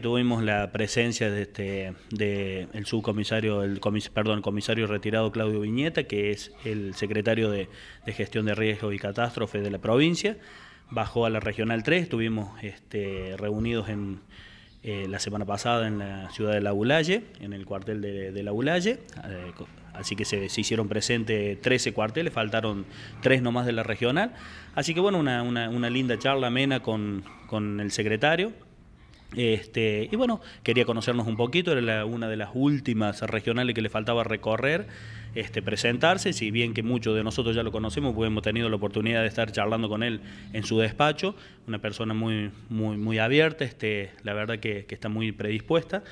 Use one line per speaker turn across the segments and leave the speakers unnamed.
Tuvimos la presencia de este de el subcomisario, el perdón, comisario retirado Claudio Viñeta, que es el secretario de, gestión de riesgo y catástrofe de la provincia. Bajó a la regional 3, estuvimos este, reunidos en, eh, la semana pasada en la ciudad de La Bulalle, en el cuartel de, La Bulalle, eh, así que se, hicieron presentes 13 cuarteles, faltaron 3 nomás de la regional, así que bueno, una, linda charla amena con el secretario. Este, y bueno, quería conocernos un poquito, era una de las últimas regionales que le faltaba recorrer. Este, presentarse, si bien que muchos de nosotros ya lo conocemos, pues hemos tenido la oportunidad de estar charlando con él en su despacho, una persona muy, muy, muy abierta, este, la verdad que, está muy predispuesta.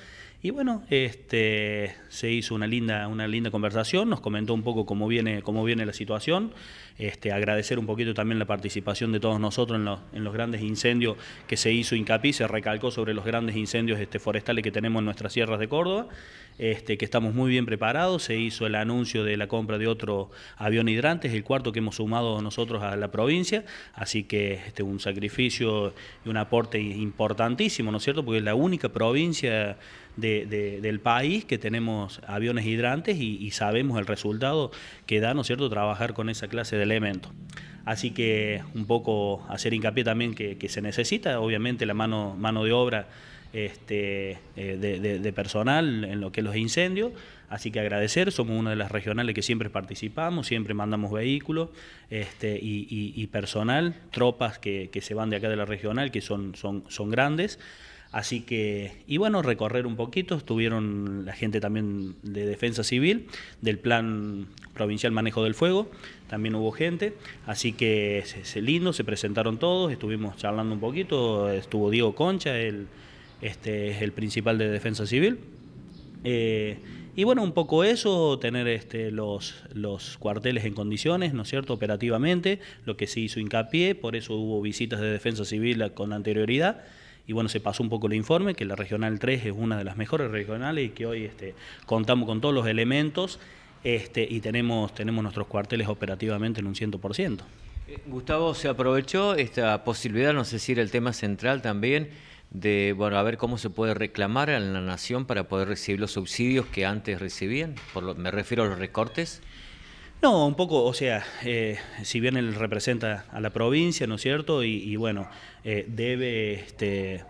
Y bueno, este, se hizo una linda, una linda conversación, nos comentó un poco cómo viene, cómo viene la situación, este, agradecer un poquito también la participación de todos nosotros en, los grandes incendios que se hizo hincapié, se recalcó sobre los grandes incendios este, forestales que tenemos en nuestras sierras de Córdoba, este, que estamos muy bien preparados, se hizo el anuncio de la compra de otro avión hidrante, es el cuarto que hemos sumado nosotros a la provincia, así que este un sacrificio y un aporte importantísimo, ¿no es cierto? Porque es la única provincia del país que tenemos aviones hidrantes y, sabemos el resultado que da, ¿no es cierto?, trabajar con esa clase de elementos. Así que un poco hacer hincapié también que, se necesita, obviamente, la mano, mano de obra este, eh, de, personal en lo que es los incendios. Así que agradecer, somos una de las regionales que siempre participamos, siempre mandamos vehículos este, y, personal, tropas que, se van de acá de la regional, que son, son, son grandes. Así que, y bueno, recorrer un poquito, estuvieron la gente también de Defensa Civil, del Plan Provincial Manejo del Fuego, también hubo gente, así que es, lindo, se presentaron todos, estuvimos charlando un poquito, estuvo Diego Concha, el este, es el principal de defensa civil. Eh, y bueno, un poco eso, tener este, los, los cuarteles en condiciones, ¿no es cierto?, operativamente, lo que se hizo hincapié, por eso hubo visitas de defensa civil con anterioridad. Y bueno, se pasó un poco el informe, que la Regional 3 es una de las mejores regionales y que hoy este, contamos con todos los elementos este, y tenemos, tenemos nuestros cuarteles operativamente en un 100%. Eh, Gustavo, se aprovechó esta posibilidad, no sé si era el tema central también, de, bueno, a ver cómo se puede reclamar a la nación para poder recibir los subsidios que antes recibían? Por me refiero a los recortes. No, un poco, o sea, eh, si bien él representa a la provincia, ¿no es cierto? Y, bueno, eh, debe este,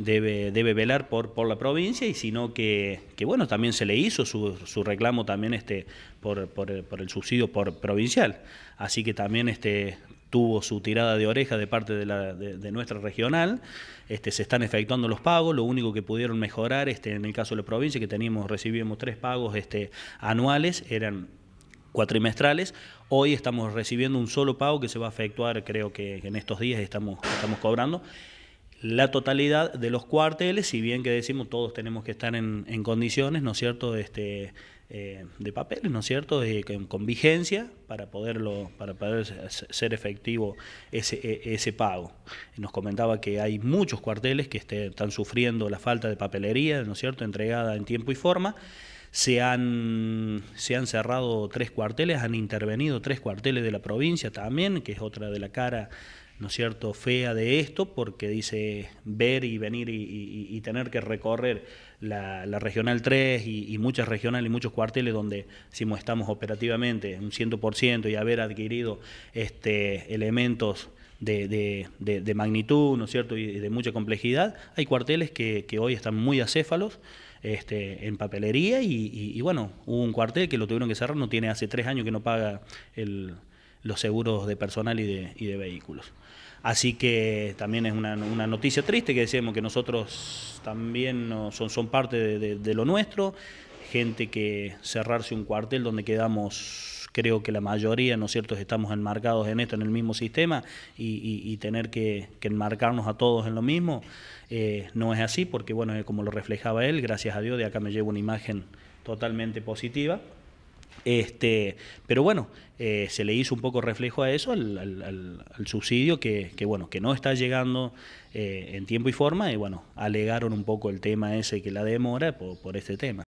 debe, debe velar por, por la provincia y sino que, que bueno, también se le hizo su, su reclamo también este, por, por, el subsidio por provincial. Así que también este, tuvo su tirada de oreja de parte de, la, de, nuestra regional. Este, se están efectuando los pagos, lo único que pudieron mejorar este, en el caso de la provincia, que teníamos, recibimos tres pagos este, anuales, eran cuatrimestrales. Hoy estamos recibiendo un solo pago que se va a efectuar, creo que en estos días estamos, estamos cobrando la totalidad de los cuarteles, si bien que decimos todos tenemos que estar en, en condiciones, ¿no es cierto?, este, eh, de papeles, ¿no es cierto?, con, vigencia para, poderlo, para poder ser efectivo ese, e, ese pago. Nos comentaba que hay muchos cuarteles que este, están sufriendo la falta de papelería, ¿no es cierto?, entregada en tiempo y forma. Se han, se han, cerrado tres cuarteles, han intervenido tres cuarteles de la provincia también, que es otra de la cara ¿no cierto?, fea de esto, porque dice ver y venir y, tener que recorrer la, Regional 3 y, muchas regionales y muchos cuarteles donde si estamos operativamente un 100% y haber adquirido este, elementos de, magnitud, ¿no cierto?, y de mucha complejidad, hay cuarteles que, hoy están muy acéfalos. Este, en papelería y, y, bueno, hubo un cuartel que lo tuvieron que cerrar, no tiene hace tres años que no paga el, los seguros de personal y de, y de vehículos. Así que también es una, una, noticia triste que decíamos que nosotros también no, son, son parte de, lo nuestro, gente que cerrarse un cuartel donde quedamos, creo que la mayoría, ¿no es cierto?, estamos enmarcados en esto, en el mismo sistema y, tener que, enmarcarnos a todos en lo mismo, eh, no es así porque, bueno, como lo reflejaba él, gracias a Dios de acá me llevo una imagen totalmente positiva. Este, pero bueno, eh, se le hizo un poco reflejo a eso, al, subsidio que, que, bueno, que no está llegando eh, en tiempo y forma, y bueno, alegaron un poco el tema ese que la demora por este tema.